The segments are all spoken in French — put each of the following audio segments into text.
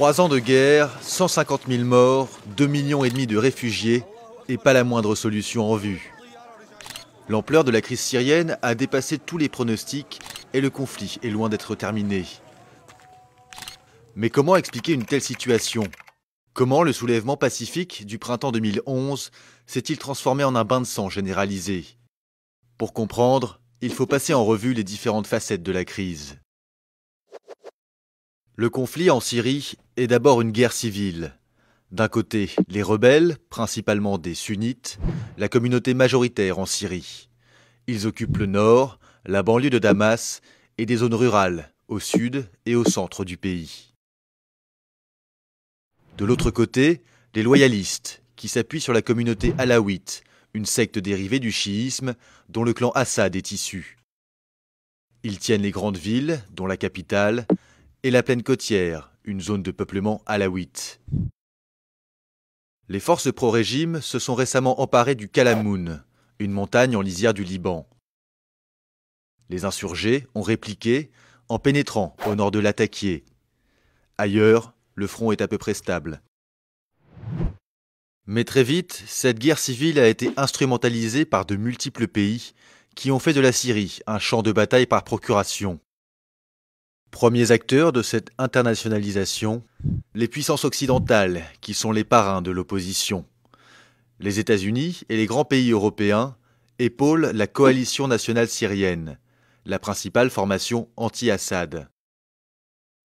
Trois ans de guerre, 150 000 morts, 2 millions et demi de réfugiés et pas la moindre solution en vue. L'ampleur de la crise syrienne a dépassé tous les pronostics et le conflit est loin d'être terminé. Mais comment expliquer une telle situation Comment le soulèvement pacifique du printemps 2011 s'est-il transformé en un bain de sang généralisé Pour comprendre, il faut passer en revue les différentes facettes de la crise. Le conflit en Syrie est d'abord une guerre civile. D'un côté, les rebelles, principalement des sunnites, la communauté majoritaire en Syrie. Ils occupent le nord, la banlieue de Damas et des zones rurales, au sud et au centre du pays. De l'autre côté, les loyalistes, qui s'appuient sur la communauté alaouite, une secte dérivée du chiisme dont le clan Assad est issu. Ils tiennent les grandes villes, dont la capitale, et la plaine côtière, une zone de peuplement alaouite. Les forces pro-régime se sont récemment emparées du Kalamoun, une montagne en lisière du Liban. Les insurgés ont répliqué en pénétrant au nord de l'attaquier. Ailleurs, le front est à peu près stable. Mais très vite, cette guerre civile a été instrumentalisée par de multiples pays qui ont fait de la Syrie un champ de bataille par procuration. Premiers acteurs de cette internationalisation, les puissances occidentales, qui sont les parrains de l'opposition. Les États-Unis et les grands pays européens épaulent la coalition nationale syrienne, la principale formation anti-Assad.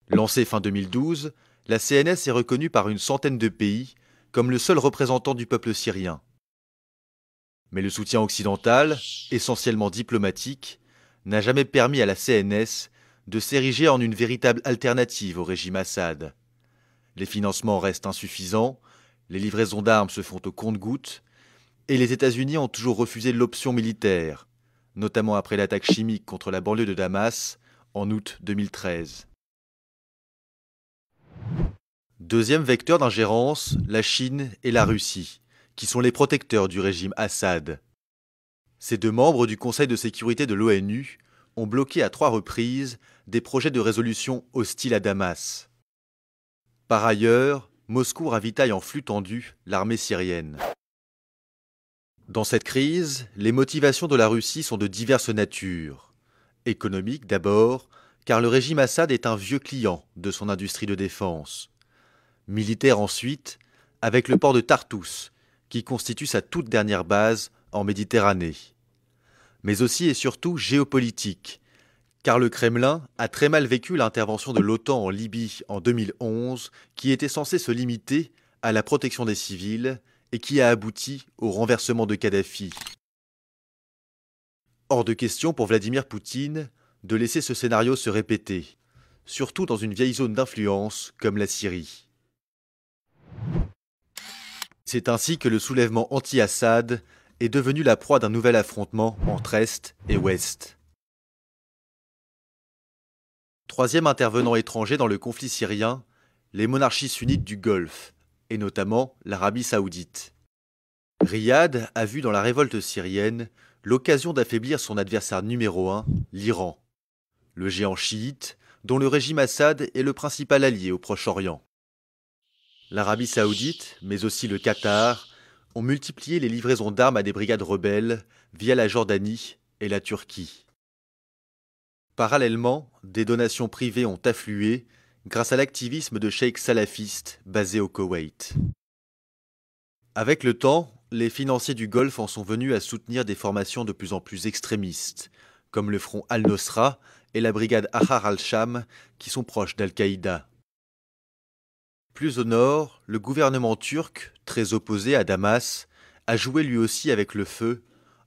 Lancée fin 2012, la CNS est reconnue par une centaine de pays comme le seul représentant du peuple syrien. Mais le soutien occidental, essentiellement diplomatique, n'a jamais permis à la CNS de s'ériger en une véritable alternative au régime Assad. Les financements restent insuffisants, les livraisons d'armes se font au compte goutte et les États-Unis ont toujours refusé l'option militaire, notamment après l'attaque chimique contre la banlieue de Damas en août 2013. Deuxième vecteur d'ingérence, la Chine et la Russie, qui sont les protecteurs du régime Assad. Ces deux membres du Conseil de sécurité de l'ONU ont bloqué à trois reprises des projets de résolution hostiles à Damas. Par ailleurs, Moscou ravitaille en flux tendu l'armée syrienne. Dans cette crise, les motivations de la Russie sont de diverses natures. Économiques d'abord, car le régime Assad est un vieux client de son industrie de défense. Militaire ensuite, avec le port de Tartous, qui constitue sa toute dernière base en Méditerranée. Mais aussi et surtout géopolitique, car le Kremlin a très mal vécu l'intervention de l'OTAN en Libye en 2011, qui était censée se limiter à la protection des civils et qui a abouti au renversement de Kadhafi. Hors de question pour Vladimir Poutine de laisser ce scénario se répéter, surtout dans une vieille zone d'influence comme la Syrie. C'est ainsi que le soulèvement anti-Assad est devenu la proie d'un nouvel affrontement entre Est et Ouest. Troisième intervenant étranger dans le conflit syrien, les monarchies sunnites du Golfe, et notamment l'Arabie saoudite. Riyad a vu dans la révolte syrienne l'occasion d'affaiblir son adversaire numéro un, l'Iran, le géant chiite dont le régime Assad est le principal allié au Proche-Orient. L'Arabie saoudite, mais aussi le Qatar, ont multiplié les livraisons d'armes à des brigades rebelles via la Jordanie et la Turquie. Parallèlement, des donations privées ont afflué grâce à l'activisme de sheikhs salafistes basés au Koweït. Avec le temps, les financiers du Golfe en sont venus à soutenir des formations de plus en plus extrémistes, comme le front Al-Nosra et la brigade Ahar al-Sham, qui sont proches d'Al-Qaïda. Plus au nord, le gouvernement turc, très opposé à Damas, a joué lui aussi avec le feu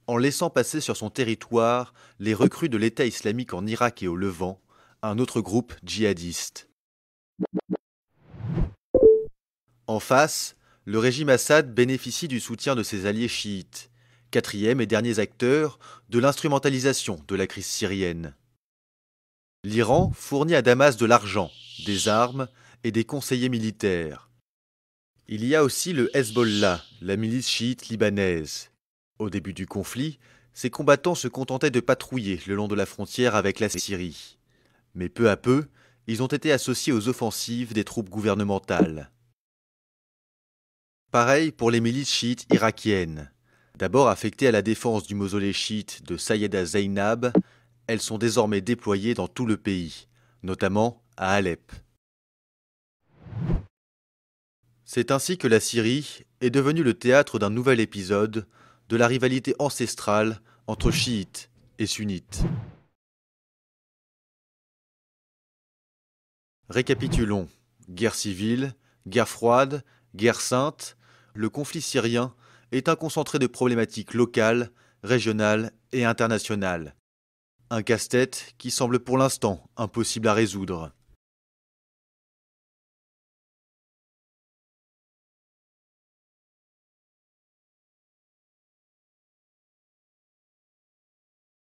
en laissant passer sur son territoire les recrues de l'État islamique en Irak et au Levant, un autre groupe djihadiste. En face, le régime Assad bénéficie du soutien de ses alliés chiites, quatrième et dernier acteur de l'instrumentalisation de la crise syrienne. L'Iran fournit à Damas de l'argent, des armes et des conseillers militaires. Il y a aussi le Hezbollah, la milice chiite libanaise. Au début du conflit, ces combattants se contentaient de patrouiller le long de la frontière avec la Syrie. Mais peu à peu, ils ont été associés aux offensives des troupes gouvernementales. Pareil pour les milices chiites irakiennes. D'abord affectées à la défense du mausolée chiite de Sayeda Zaynab, elles sont désormais déployées dans tout le pays, notamment à Alep. C'est ainsi que la Syrie est devenue le théâtre d'un nouvel épisode de la rivalité ancestrale entre chiites et sunnites. Récapitulons. Guerre civile, guerre froide, guerre sainte, le conflit syrien est un concentré de problématiques locales, régionales et internationales. Un casse-tête qui semble pour l'instant impossible à résoudre.